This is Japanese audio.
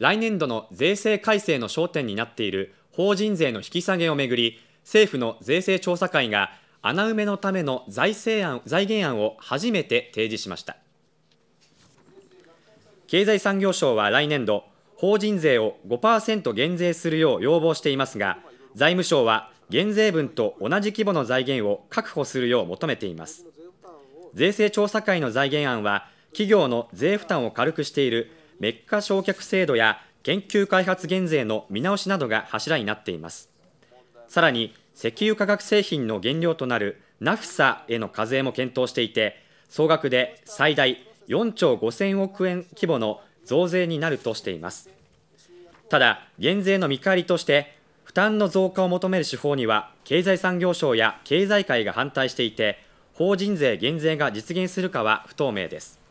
来年度の税制改正の焦点になっている法人税の引き下げをめぐり政府の税制調査会が穴埋めのための財政案財源案を初めて提示しました経済産業省は来年度法人税を5%減税するよう要望していますが財務省は減税分と同じ規模の財源を確保するよう求めています税制調査会の財源案は企業の税負担を軽くしている滅価焼却制度や研究開発減税の見直しなどが柱になっていますさらに石油化学製品の原料となるナフサへの課税も検討していて総額で最大4兆5000億円規模の増税になるとしていますただ減税の見返りとして負担の増加を求める手法には経済産業省や経済界が反対していて法人税減税が実現するかは不透明です